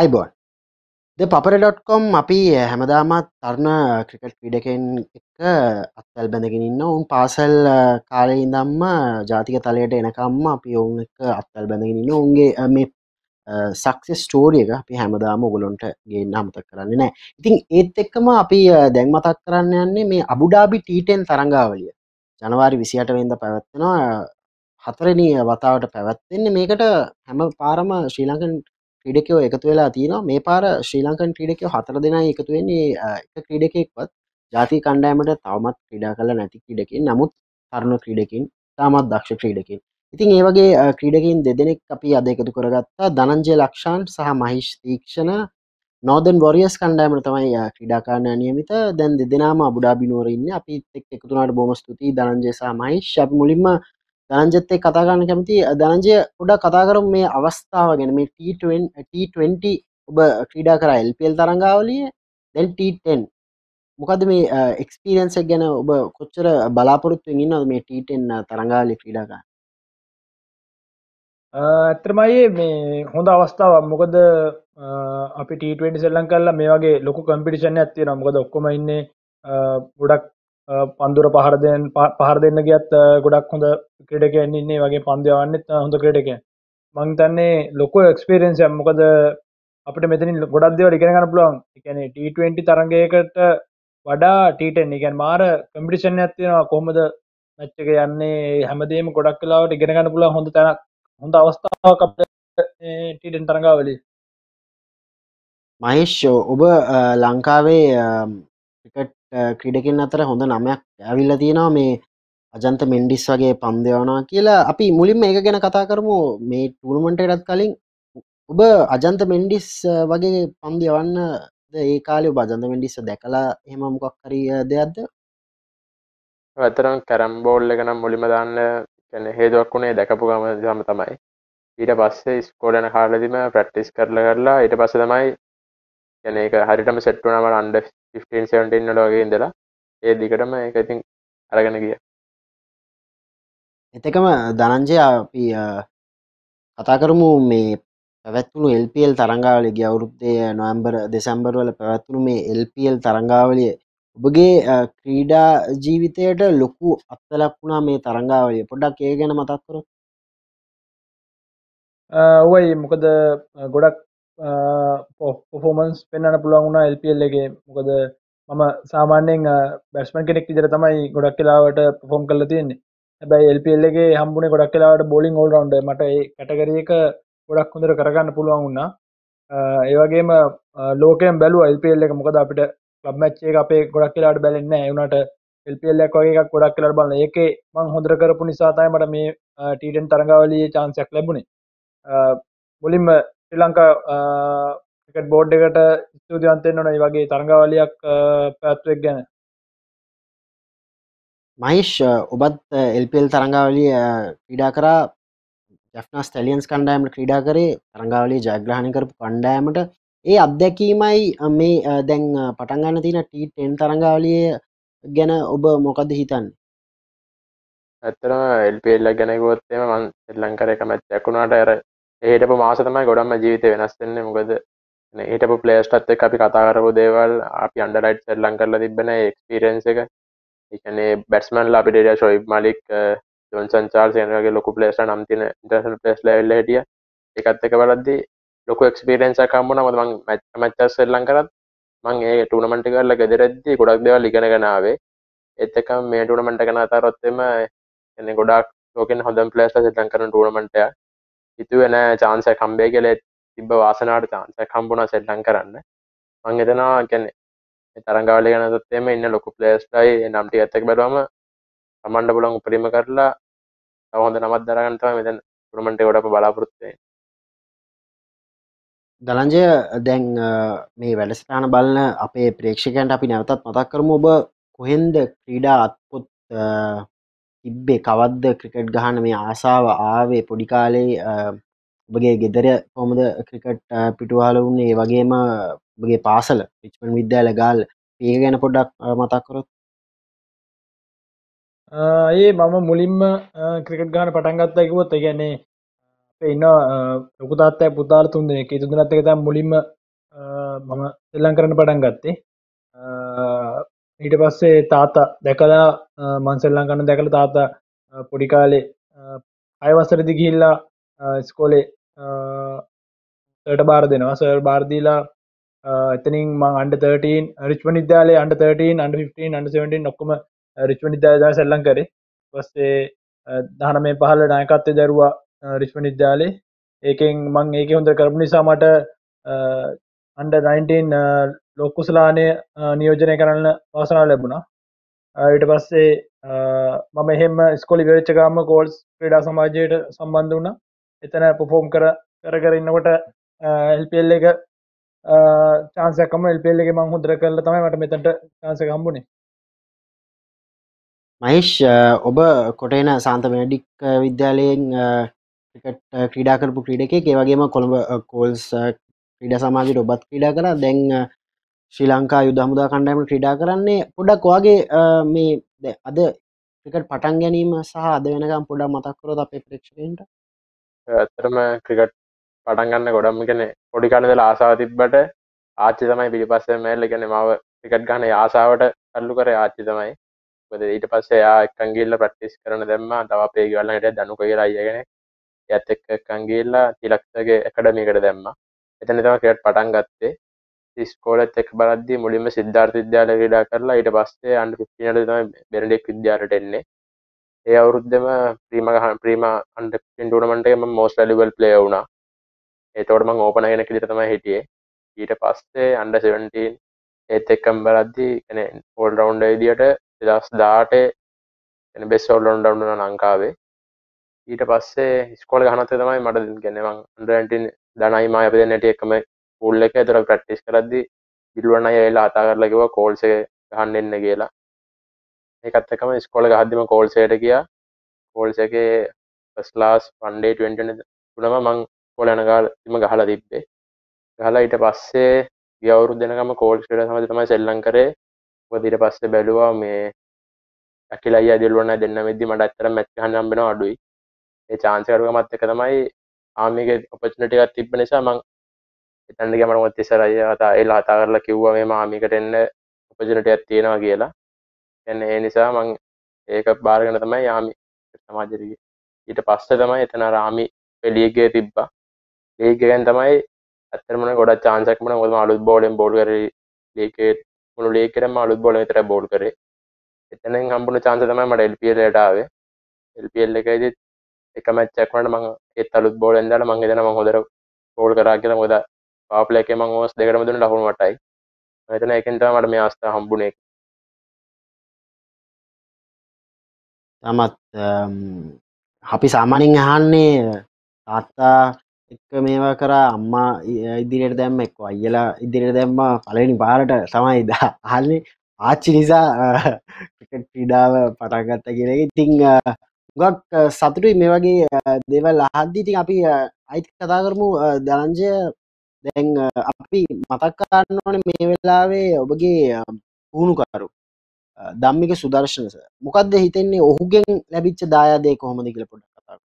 අයිබෝන් පපර.කොම් අපි eh, හැමදාමත් තරණ eh, ක්‍රිකට් විඩකෙන් එක eh, අත්තැල් බැඳගෙනන්න ඔවුන් පාසල් කාලය ඉදම්ම ජාතික තලයට එනකම්ම අපි ඔවුන් එක අත්තැල් බැඳගෙනන්න ඔුන්ගේ මේ සක්සේ ස්ටෝරිය එක අපි හැමදාම ගොලොන්ට ගේ නම්තක් කරන්න නෑ ඉතින් ඒත් එක්කම අපි දැන් මතක් කරන්න යන්නේ මේ අබුඩාබි ටීටෙන් තරංගාවලිය ජනවාරි විසියට වෙන්ද පැවැත්වෙනවා හතරණී වතාවට පැවැත්වෙන්නේ මේකට හැම පාරම ශ්‍රී ලංකන් ක්‍රඩකෝ එකතු වෙලා තියෙන මේ පාර ශ්‍රී ලංකන් ක්‍රඩකෝ හතර දෙෙන එකතුවෙන්නේ එක ක්‍රඩකෙක්වත් ජාති කණ්ඩෑමට තවමත් ක්‍රඩා කල නැති ක්‍රඩකින් නමුත් තරුණ ක්‍රඩකින් තාමත් දක්ෂ ක්‍රඩකින් ඉතින් ඒවගේ ක්‍රඩකින් දෙදෙනෙක් අපි අද එකතු කරගත්තා දනන්ජය ලක්ෂාන් සහ මහිෂ් තීක්ෂණ නෝදන් වොරියස් කණ්ඩෑමට තමයි ක්‍රඩාකාරණය නියමිත දැන් දෙදෙනම අබඩා බිනුවරන්න අපි එක් එකතුනාට බොම ස්තුති දරන්ජය සාමයි ශප් මුලින්ම දනජත්තය කතා කරන්න කැමති දනජය පොඩ කතා කරු මේ අවස්ථාව ගැන මේ ට20 ඔබ ක්‍රීඩා කර එල්පල් තරංගාවලිය දැන් ටන් මොකද මේ එක්ස්පීරන්සක් ගැන ඔබ කොච්චර බලාපොරොත්තුවෙන් ඉන්නද මේ ටටෙන් තරංගාලි ක්‍රීඩාකාර ඇත්‍රමයේ මේ හොඳ අවස්ථාව මොකද අපි ටීටෙන්ට සෙල්ලන් කල්ලා මේ වගේ ලොකු කම්පිටිෂන් ඇතින මොකද ඔක්කොම ඉන්නේ ගොඩක් පන්දුර පහරදෙන් පහර දෙන්න ගියත් ගොඩක් හොඳ ක්‍රටකෙන් ඉන්නේ වගේ පන්දයවන්නෙත් හොඳ ක්‍රටක මං තන්නේ ලොකෝ එක්ස්පිරෙන්න්සය මොකද අපට මෙතින් ගොඩක් දෙව ඉගෙනගන්න පුළුවන් එකන ට20 තරගයකට වඩා ටටෙන් ඉගැන් මාර කම්පිටිෂන් ඇතියෙනවා කොහොමද මච්චක යන්නේ හැමදේම ගොඩක් කලාවට ඉගෙනගන්න පුළ හොඳ තැනක් හොඳ අවස්ථාවක් ටටෙන් තරගාවලි මහිෂ්‍යෝ ඔබ ලංකාවේ ටිකට් ක්‍රිඩකෙන් අතර හොඳ නමයක් ඇවිල්ල තියෙනවා මේ අජන්ත මෙන්ඩිස් වගේ පන්දයවනා කියලා අපි මුලින් මේක ගැන කතා කරමු මේ ටූර්මන්ටටත් කලින් ඔබ අජන්ත මෙන්ඩිස් වගේ පන්දියවන්න ඒ කාලය බජන්ත මෙන්ඩිස්ස දැකලා එහෙම මොකක් කරිය දෙයක්ද ඇතරම් කැරම්බෝල්ල ගනම් මුලිම දාන්න කැන හේදුවක් වුණේ දැකපු ගම දම තමයි ඊට පස්සේ ස්කෝඩන කාලදිම ප්‍රක්ටිස් කරල කරලා ඊට පස තමයි කැන එක හරිටම සෙට්ටුනම අන්ඩ ෆිෆ්ටන් සටන්නට වගේ ඉඳලා ඒ දිකටම එක ඉතින් අරගෙන ගිය එතකම දනංජය අපි කතා කරමු මේ පැවැත්වුණු එල්පල් තරංගාවලි ගවුරුත්තය නොම්බර් දෙසම්බර් වල පැවැත්වුණු මේ එල්පල් තරංගාවලිය ඔබගේ ක්‍රීඩා ජීවිතයට ලොකු අත්තලක් වුණා මේ තරංගාවලිය පොඩක් ඒ ගැන මතක්කරු ඔවයි මොකද ගොඩක් පොෆෝමන්ස් පෙන්න්න පුළුවන්ුණා එල්පල් එක මොකද මම සාමාන්‍යෙන් බැස්මන් කෙනෙක් ඉදර තමයි ගොඩක් කලාවට පොෆෝම් කල තියන්නේ හැබයි එල්පල් එක හම්බුණ ගොඩක් කලාවට බොලින් ෝල් රවන්ඩ මට කටගරියක ගොඩක් හොඳර කරගන්න පුළුවන් වුණා ඒවගේම ලෝකෙන් බැලු එල්පල් එක මොකද අපිට ලබ්මච්චේ අපේ ගොඩක් කලාට බැලන්න එවුණට එල්පල්ලක් වගේ එකක් ගොඩක් කලට බලන්න ඒක මං හොඳර කරපු නිසාතයි මට මේ ටීටන් තරඟවලයේ චාන්සයක් ලැබුණේ මුලින්ම ලංකා ක්‍රිකට් බෝඩ් එකට ස්තුතිවන්තෙන් නොනයි වගේ තරඟවලියක් පැත්වෙක් ගැන මයිෂ් ඔබත් එල්පල් තරඟාවලිය ක්‍රීඩා කරා ජෆ්නස් තැලියන්ස් කණ්ඩායමට ක්‍රීඩා කරේ තරඟාවලි ජයග්‍රහණ කරපු කණ්ඩායමට ඒ අත්දැකීමයි මේ දැන් පටන්ගන්න තින ටීටෙන් තරඟාවලිය ගැන ඔබ මොකද හිතන්න ඇත්තම එල්පෙල්ල ගැනකොත්තේම මන් එල්ලංකර එක මැච්චකුණාට ඇර ඒටපු මාස තමයි ගොඩම්ම ජීවිත වෙනස්සෙන්නේ මොකද ඒටපු පලේස්ටත් එක අපි කතාකරපු දේවල් අපි අන්ඩරයිට් සෙල්ලං කරලා තිබෙන එක්ස්පිරෙන්න්ස එක එකනේ බැටස්මන් අපිටට ශොයිබ් මලික් ජොන් සංචාර් සයනගේ ලොකු පලේස්ට නම්තින ඉටර්සන් පලස් ලල්ල හිටිය එකත් එක බලද්දි ලොක එක්ස්පිරෙන්න්ස කම්බුණ මතමං මච්චස් සෙල්ලං කරත් මං ඒ ටනමට කරල ගෙදරද්දි ගොඩක් දෙවල් ලිගෙනගෙනාවේ එත්තක මේ ටනමට කන අතරොත්තෙම එන ගොඩක් ලෝකෙන් හොඳම් පලස්ට සිතන් කරන ටනමටය හිතුවෙන චාන්ස කම්බේ කලේ තිබ වාසනාට චාන්ස කම්බුණ සෙල්ලන් කරන්න මං එතනා ගැන්නේ තරංගාවල ගන තත්තේම ඉන්න ලොකු පලේස්ටයි නම්ටි ඇත්තක් බැලවම තමන්ඩ පුලන් උපරීම කරලා තවහොඳ නමත් දරගන්තව මෙතන් පුරමට ගොඩප බලාපොරොත්තේ දලංජය දැන් මේ වැඩස්ටාන බලන අපේ ප්‍රේක්ෂකන්ට අපි නැවතත් මතක් කරම ඔබ කොහෙන්ද ක්‍රීඩා අත්පුත් තිබ්බේ කවද්ද ක්‍රිකට් ගහන මේ ආසාාව ආවේ පොඩිකාලේ ඔබගේ ගෙදර කොමද ක්‍රිකට් පිටුවාලවුන්නේ වගේම බගේ පාසල පිච්මන් විද්‍යාල ගාල් ඒ ගැන පොඩ්ඩක් මතක්කරොත් ඒ මම මුලින්ම ක්‍රිකට් ගාන පටන්ගත්තයකුවොත් ගැන්නේ ඉන්න ලොකුතාත්තය පුතාල තුන්දේ එක තුදනත් එක තම් මුලින්ම මම සෙල්ලං කරන පටන් ගත්තේ ඊට පස්සේ තාත්තා දැකලා මන්සෙල්ලං කන්න දැකළ තාත්තා පොඩිකාලේ අයවසරදි ගිහිල්ලා ස්කෝලේ තට බාර දෙනවා සර් බාර්දීලා එතනින් මං අන්ඩ 13 රිච් නිදාලේ අන්ඩ 13 අන්ඩ 15 අන්ඩ 17 නොක්කම රිච් නිදාදා සැල්ලං කරේ පස්සේ දහන මේ පහල නායකත්තේ දරුවා රිච්ම නිද්දාලේ ඒකෙන් මං ඒක හොඳ කරපු නිසා මට අන්ඩ 19 ලොක්කුස්ලානය නියෝජනය කරන්න වාසනා ලැබුණා ඊට පස්සේ මම එහෙම ස්කොලි වෙච්චකාම කෝල්ස් ප්‍රඩා සමාජයට සම්බන්ධ වුණ එතන පොෆෝම් කර කරකරන්නකොට එල්පල් එක චාන්සකම එල්පෙල්ලෙ මං හුදර කරල තමයි මට මෙතට චාන්ස ගම්බුණේ මහිෂ් ඔබ කොටේන සාන්ත මෙනඩික් විද්‍යාලයෙන් ක්‍රිකට් ක්‍රීඩා කරපු ක්‍රීඩ එකේ වගේම කොළඹ කෝල්ස් ක්‍රීඩ සමාජයට ඔබත් ක්‍රීඩා කර දැන් ශ්‍රී ලංකා යුද හමුදා කණ්ඩෑම ක්‍රඩා කරන්නේ පොඩක් වගේ මේ අද ක්‍රිකට් පටන් ගැනීම සහ අද වෙනකම් පොඩක් මතක්කරොත් අපේ ප්‍රේක්ෂකන්ට ඇත්තරම ක්‍රිකට් පටන්ගන්න ගොඩම් කෙන පොඩිකණදල ආසාව තිබ්බට ආච්චි තමයි පිටිපස්ස මැල්ල ගෙන මව ක්‍රිකට් ගන ආසාාවට කල්ලු කර ආච්චි තමයි බද ඊට පස්සේ ආක්කංගිල්ල ප්‍රට්ටිස් කරන දෙම තව අපේ ගලන්නට දනු කියලා අයගෙන ඇත්තක්කංගිල්ලා තිලක්සගේ එකට මේකට දැම්ම එතන තම ක්‍රට් පටන් ගත්තේ ඉස්කෝලත් එක් බලද්දි මුලින්ම සිද්ධාර්ථ විද්‍යාලය ක්‍රීඩා කරලා ඊට පස්සේ අන්ඩර් 15 වලදී තමයි බෙනඩික් විද්‍යාලයට එන්නේ. ඒ අවුරුද්දෙම ප්‍රීම ගහන ප්‍රීම අන්ඩර් 15 ටූර්නමන්ට් එකේ මම most valuable player වුණා. ඒතකොට මම ඕපනර් කෙනෙක් විදිහට තමයි හිටියේ. ඊට පස්සේ අන්ඩර් 17 ඒත් එක්කම බලද්දි يعني ඕල් රවුන්ඩර් විදිහට 2018 يعني best all rounder වුණා ලංකාවේ. ඊට පස්සේ ස්කෝල ගහනත තමයි මට ගැනවන් අන්ඩරන්ටින් දනයිමා අප දෙන්නට එකම පුල්ල එක ඇතර ප්‍රට්ටිස් කරද්දි ඉල්ුවන ඒලා අතා කරලකිව කෝල්සේ ගහන්න එන්න කියලා ඒකත්තකම ස්කොල ගහදදිම කෝල්සයට කිය කෝල්සගේ පස්ලාස් පන්ඩේ තුනම මං කොල යනකාල තිම ගහලා තිබ්බේ ගහලා ඊට පස්සේ ගවරු දෙනකම කෝල්ස්ට සමඟ තමයි සෙල්ලං කරේ ඊට පස්සේ බැලුවා මේ ඇකිලා අදල්ුවන දෙන්න මෙදදි මට අත්තර මැත්්හන් නම්බෙන අඩුයි ඒ චාන්සකරුව මත්තක තමයි ආමික ඔපචනටිකත් තිබ්බ නිසා මං එතැන්ද ගමනොත් ඉසරය හතා එල් හතා කරලා කිව්වා මේ මාමිකට එන්න උපජනට ඇත්තියෙනවා කියලා එන්න ඒ නිසා මං ඒක බාරගෙන තමයි යාමි සමාජරගේ ඊට පස්ස තමයි එතන රාමි පෙලියගේ තිබ්බා ඒගැන් තමයි ඇතරමන ගොඩ චාන්සක්මන ොම අලුත් බෝලෙන් බෝඩ් කර ලේකේට මුළු ලේකරම අලුත් බොල තර බෝඩ් කරේ එතන හම්බුණු චාන්ස තමයි මට එල්පියලටාවේ එල්පල් එකයිද එක මැච්චක්වට මං එත් අලුත් බෝලෙන්දල මං එදන මං හොදර බෝල් කරා කියලා මොද පාපලැක මං ඕස් දෙකටම දුන්න ලහුණු වටයි මෙතන එකෙන් තමයි මට මේ අවස්ථාව හම්බුනේ තමත් අපි සාමාන්‍යයෙන් අහන්නේ තාත්තා එක්ක මේවා කරා අම්මා ඉදිරියට දැම්ම එක්ක අයියලා ඉදිරියට දැම්ම පලනි පාරට තමයි ද හල්ලි ආච්චි නිසා ක්‍රිකට් ක්‍රීඩාව පටන්ගත්ත කියෙන ඉතිං ගොක් සතුටුයි මේ වගේ දෙවල් අහද්දී ඉතින් අපි අයිත් කතා කරමු දරංජය දැන් අපි මතක් කරන්න ඕන මේ වෙලාවේ ඔබගේ පුහුණුකරු දම්මික සුදර්ශනස මොකක්ද හිතෙන්නේ ඔහුගෙන් ලැබිච්ච දායාදය කොහොමද කියල පොඩ කතා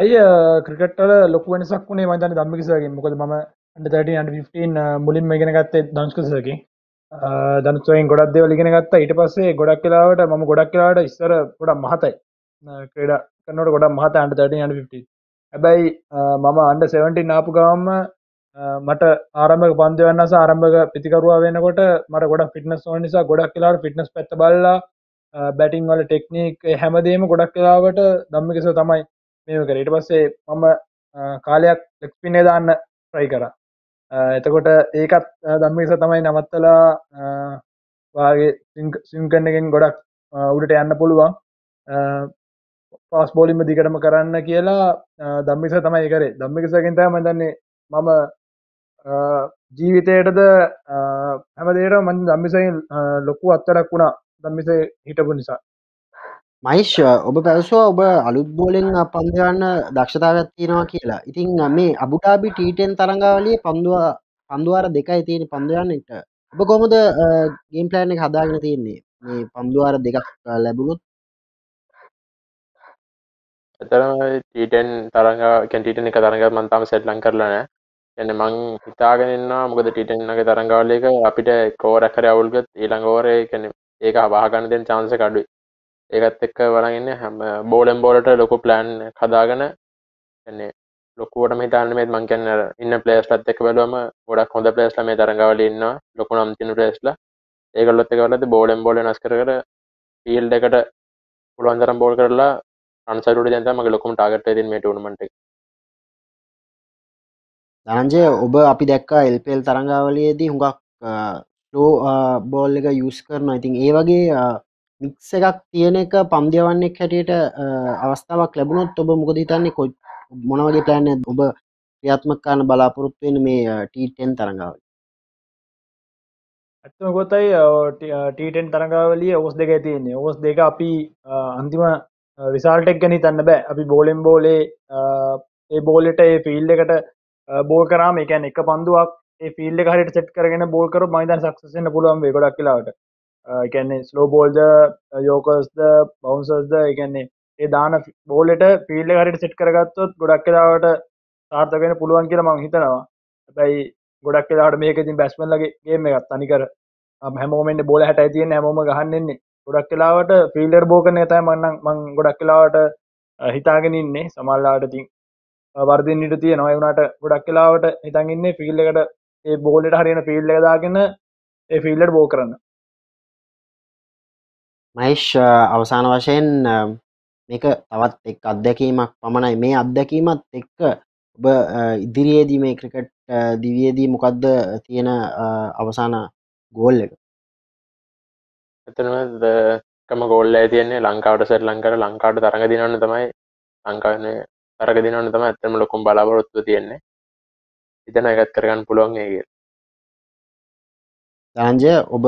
අය ක්‍රිකටල ලොක වෙනසක් වුණේ මතන දම්මිකිසගේ මොකද ම ට මුලින් ගෙන ගත්තේ දංස්කසකි දනුත්වයෙන් ගොඩක් දෙව ලිගෙන ගත්තා ඊට පස්සේ ගොඩක් කියලාවට ම ගොඩක් කියලාට ඉස්සර ගොඩක් මහතයි ක්‍රඩ කනට ගොඩක් මහත අන්ට 13 ට හැබැයි මම අන්ඩ සෙවන්ටින් ආපු ගවම්ම මට ආරම්භ පන්දවන්න ආරම්භක පිතිකරවා වෙනකොට මට ගොඩ ෆිටනස් ඕ නිසා ගොඩක් කියලාට ෆිටනස් පැත්ත බල්ලා බැටිං වල ටෙක්නික් හැමදේම ගොඩක් කලාවට දම්මිකෙස තමයි මේම කර ඉට පස්සේ මම කාලයක් ලෙක්පිනේ දාන්න ප්‍රයි කර එතකොට ඒකත් දම්මිස තමයි නමත්තලා වාගේ සිංකන්නකින් ගොඩක් උඩට යන්න පුළුවන් පාස් බෝලිම දිගටම කරන්න කියලා දම්මිස තමයි කරේ දම්මිකසකින්තෑ මදන්නේ මම ජීවිතයටද හැමදේට මන් දම්මිසයින් ලොකු අත්තරක් වුණා දම්මිසේ හිටපු නිසා මයිශ් ඔබ පැවසවා ඔබ අලුත් බෝලෙන් පන්දගන්න දක්ෂතාවයක් තියෙනවා කියලා ඉතින් මේ අබුටාබි ටීටෙන් තරඟාවලිය පන්දවා පන්දුවාර දෙකයි තියෙන පන්දයන්නට ඔබ කොමද ගේම් පලෑන් එක හදාගෙන තියෙන්නේ මේ පන්දුවාර දෙකක් ලැබුණුත් ඇතරම ටීටන් තරඟ කැටිටන එක තරඟ මන්තම සෙට්ලං කරලන යන්න මං හිතාගෙනන්න මොකද ටිටන්නගේ තරංගාවලක අපිට කෝරැකර අවුල්ගත් ඊළඟෝරය කැන ඒක අවාහගණදෙන් චාන්ස කඩුයි ඒකත් එක්ක වලගන්න හැම බෝලම් බෝලට ලොකු ප්ලෑන් කදාගන න්නේ ලොකුවට හිතානමත් මංකැන්න ඉන්න පලේස්ලත් එක් බලම ගොඩක් හොඳ පලේස්ල මේ තරඟවල ඉන්න ලොකු නම්තින පලේස්ල ඒකලොත් එකවලද බෝලම් බෝල නස් කර ෆිල් එකට පුළුවන්තරම් බෝල් කරලා අන්සරුට ජනත මගේ ලොකුම ටාගට මේ ටනමට දනන්ජය ඔබ අපි දැක්කා එල්පෙල් තරංගාවලයේදී හුඟක් ලෝ බෝල් එක යුස් කරන ඉතින් ඒ වගේ මික්ස එකක් තියෙන එක පම්දියවන්නෙක් හැටියට අවස්ථාවක් ලැබුණොත් ඔබ මොකද හිතන්නේ කො මොනවගේ පලෑන ඔබ ක්‍රියාත්මකාන බලාපොරොත්තුවෙන මේ ටීටෙන් තරඟාව ඇත්තම ගොතයි ටීටෙන් තරඟාවලිය ඔස් දෙක ඇතින්නේ ඔස් දෙක අපි අන්තිම රිසාල්ටෙක් ගැන තන්න බෑ අපි බෝලෙම් බෝලේ ඒ බෝලෙට uh, ඒ ෆිල් එකට බෝල් uh, කරාම එකැන් එක පන්දුවක් ෆිල්ල හරිට සෙට් කරගෙන බෝල්කර මයිතන් සක්සෙන්න්න පුළුවන් ගොඩක් කියලාට එකන්නේ ස්ලෝ බෝල්ද යෝකස්ද බවන්සර්ස්ද එකන්නේ ඒ දාන බෝලට ෆිල්ල හරිට සෙට් කරගත්තොත් ගොඩක් කියලාවට සාර්ථකෙන පුළුවන් කියලා මං හිතනවා ඇැයි ගොඩක් කියලාට මේක තින් බැස්මල්ලගේ ගේම එකත් අනිකර හැමෝමෙන්ට බෝල හැටයි තියෙන හැමෝම ගහන්නන්නේ ගොඩක් කලාවට ෆිල්ඩර් බෝකන ඇතයි මන්න මං ගොඩක් කලාවට හිතාගෙනන්නේ සමල්ලාට තින් වර්දින්නට තිය නොයවුණට ගොඩක් කලාවට හිතන්ඉන්නේ ෆිල්ල එකට ඒ බෝලට හරින ෆිල්ඩ එකදාගන්න ඒ ෆිල්ඩර් බෝ කරන්න මයිෂ් අවසාන වශයෙන් මේක තවත් එක් අත්දැකීමක් පමණයි මේ අත්දැකීමත් එක්ක ඔබ ඉදිරියේදී මේ ක්‍රිකට් දිවියදී මොකක්ද තියෙන අවසාන ගෝල් එක ඇතනම කම ගොල්ල තියන්නේ ලංකාවට සට ලංකාර ලංකාට තරඟ දිනන්න තමයි ලංකාන තරග දිනන්න තම ඇතම ලොකුම් බලාපොරොත්තු තියෙන්නේ ඉතන ඇගත් කරගන්න පුළුවන් ඒග දරංජය ඔබ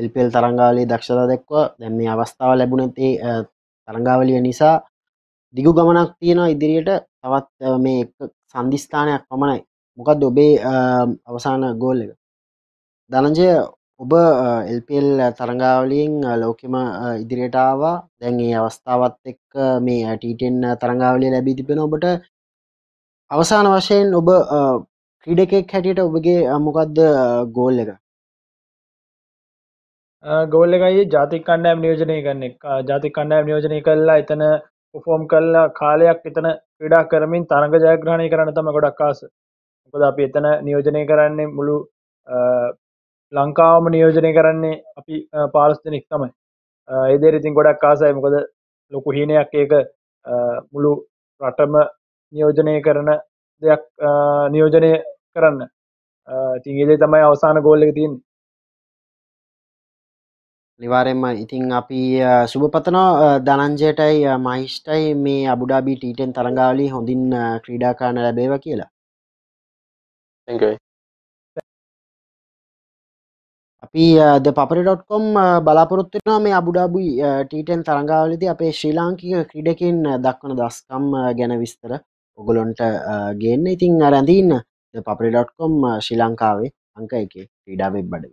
එල්පෙල් තරංගාලී දක්ෂතා දෙක්වා දැම මේ අවස්ථාව ලැබුණති තරංගාවලිය නිසා දිගු ගමනක් තියෙන ඉදිරියට තවත් මේ සන්ධිස්ථානයක් පමණයි මොකක් ඔබේ අවසාන ගෝල් එක දනජය ඔබ එල්පල් තරගාවලියෙන් ලෝකෙම ඉදිරියටාවා දැන්ගේ අවස්ථාවත් එක් මේ ටීටෙන් තරගාවලිය ලැබී තිබෙන ඔබට අවසාන වශයෙන් ඔබ ක්‍රීඩකෙක් හැටියට ඔබගේ අමොකක්ද ගෝල් එක ගෝල් එකයි ජාතික කණ්ඩෑම් නියෝජනය කරන එක ජාතික කණ්ඩෑම් නියෝජනය කල්ලා එතන පොෆෝම් කල්ලා කාලයක් එතන ක්‍රඩා කරමින් තරග ජයග්‍රහණය කරන්න තම ගොඩක් කාස කොද අපි එතන නියෝජනය කරන්නේ මුළු ලංකාවම නියෝජනය කරන්නේ අපි පාලස් දෙනෙක් තමයි ඒදේ ඉතින් ගොඩක් කාසයි මොකද ලොකු හීනයක් ඒක මුළු රටම නියෝජනය කරන දෙයක් නියෝජනය කරන්න ඉතින්ගේදේ තමයි අවසාන ගෝල්ලක තින් නිවාරෙන්ම ඉතිං අපි සුභපතනෝ දනංජයටයි මහිෂ්ටයි මේ අබුඩාබි ටීටෙන් තරඟාලි හොඳින් ක්‍රීඩාකාන ලැබේව කියලා අපි ද පපරි.කොම් බලාපොරොත්තුනා මේ අබුඩාබු ටීටන් තරංගාවලද අපේ ශ්‍රී ලාංකික ක්‍රඩකින් දක්වන දස්කම් ගැන විස්තර ඔගොලොන්ට ගේන්න ඉතිං අරැඳීන්න පපරි.කොම් ශ්‍රී ලංකාවේ අංක එක ක්‍රීඩාවෙබ් බඩව